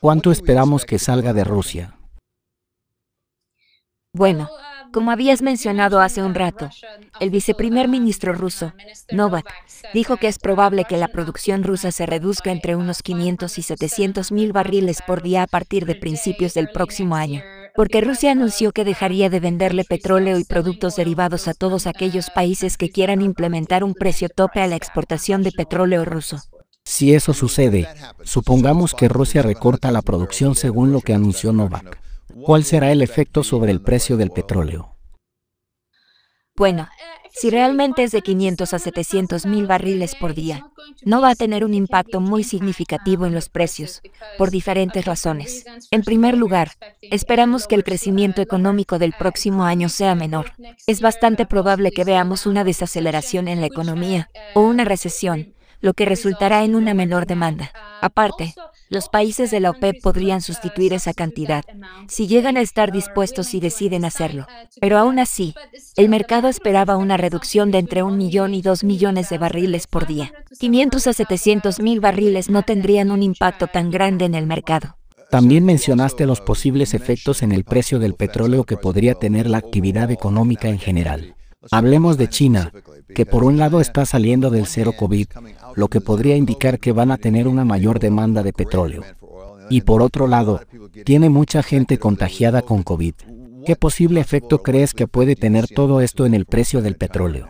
¿Cuánto esperamos que salga de Rusia? Bueno, como habías mencionado hace un rato, el viceprimer ministro ruso, Novak, dijo que es probable que la producción rusa se reduzca entre unos 500 y 700 mil barriles por día a partir de principios del próximo año, porque Rusia anunció que dejaría de venderle petróleo y productos derivados a todos aquellos países que quieran implementar un precio tope a la exportación de petróleo ruso. Si eso sucede, supongamos que Rusia recorta la producción según lo que anunció Novak. ¿Cuál será el efecto sobre el precio del petróleo? Bueno, si realmente es de 500 a 700 mil barriles por día, no va a tener un impacto muy significativo en los precios, por diferentes razones. En primer lugar, esperamos que el crecimiento económico del próximo año sea menor. Es bastante probable que veamos una desaceleración en la economía o una recesión, lo que resultará en una menor demanda. Aparte, los países de la OPEP e podrían sustituir esa cantidad, si llegan a estar dispuestos y deciden hacerlo. Pero aún así, el mercado esperaba una reducción de entre un millón y dos millones de barriles por día. 500 a 700 mil barriles no tendrían un impacto tan grande en el mercado. También mencionaste los posibles efectos en el precio del petróleo que podría tener la actividad económica en general. Hablemos de China, que por un lado está saliendo del cero COVID, lo que podría indicar que van a tener una mayor demanda de petróleo. Y por otro lado, tiene mucha gente contagiada con COVID. ¿Qué posible efecto crees que puede tener todo esto en el precio del petróleo?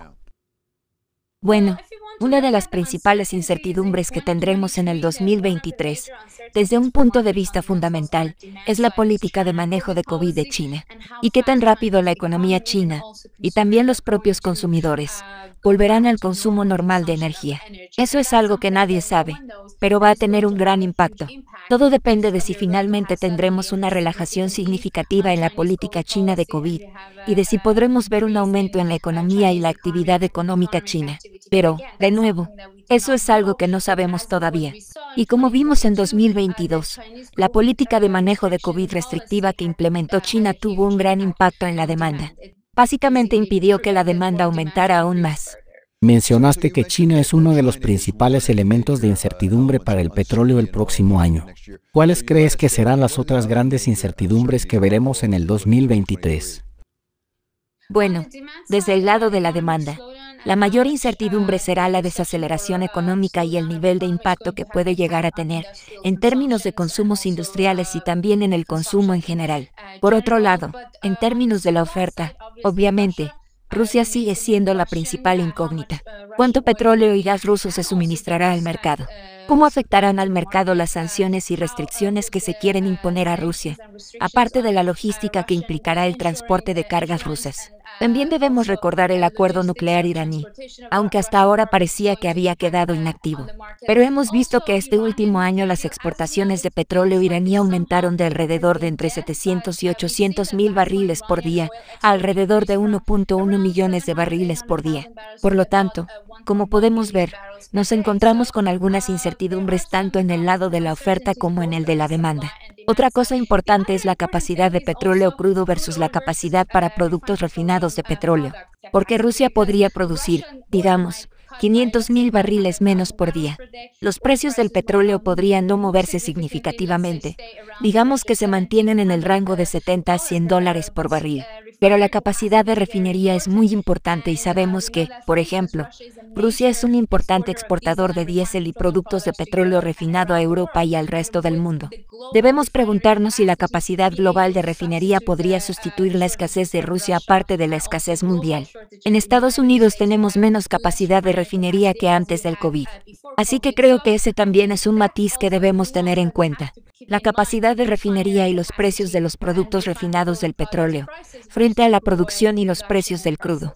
Bueno, una de las principales incertidumbres que tendremos en el 2023, desde un punto de vista fundamental, es la política de manejo de COVID de China y qué tan rápido la economía china y también los propios consumidores volverán al consumo normal de energía. Eso es algo que nadie sabe, pero va a tener un gran impacto. Todo depende de si finalmente tendremos una relajación significativa en la política china de COVID y de si podremos ver un aumento en la economía y la actividad económica china. Pero, de nuevo, eso es algo que no sabemos todavía. Y como vimos en 2022, la política de manejo de COVID restrictiva que implementó China tuvo un gran impacto en la demanda. Básicamente impidió que la demanda aumentara aún más. Mencionaste que China es uno de los principales elementos de incertidumbre para el petróleo el próximo año. ¿Cuáles crees que serán las otras grandes incertidumbres que veremos en el 2023? Bueno, desde el lado de la demanda, la mayor incertidumbre será la desaceleración económica y el nivel de impacto que puede llegar a tener en términos de consumos industriales y también en el consumo en general. Por otro lado, en términos de la oferta, obviamente, Rusia sigue siendo la principal incógnita. ¿Cuánto petróleo y gas ruso se suministrará al mercado? ¿Cómo afectarán al mercado las sanciones y restricciones que se quieren imponer a Rusia, aparte de la logística que implicará el transporte de cargas rusas? También debemos recordar el acuerdo nuclear iraní, aunque hasta ahora parecía que había quedado inactivo. Pero hemos visto que este último año las exportaciones de petróleo iraní aumentaron de alrededor de entre 700 y 800 mil barriles por día a alrededor de 1.1 millones de barriles por día. Por lo tanto, como podemos ver, nos encontramos con algunas incertidumbres tanto en el lado de la oferta como en el de la demanda. Otra cosa importante es la capacidad de petróleo crudo versus la capacidad para productos refinados de petróleo, porque Rusia podría producir, digamos, 500 mil barriles menos por día. Los precios del petróleo podrían no moverse significativamente. Digamos que se mantienen en el rango de 70 a 100 dólares por barril. Pero la capacidad de refinería es muy importante y sabemos que, por ejemplo, Rusia es un importante exportador de diésel y productos de petróleo refinado a Europa y al resto del mundo. Debemos preguntarnos si la capacidad global de refinería podría sustituir la escasez de Rusia aparte de la escasez mundial. En Estados Unidos tenemos menos capacidad de refinería que antes del COVID. Así que creo que ese también es un matiz que debemos tener en cuenta la capacidad de refinería y los precios de los productos refinados del petróleo, frente a la producción y los precios del crudo.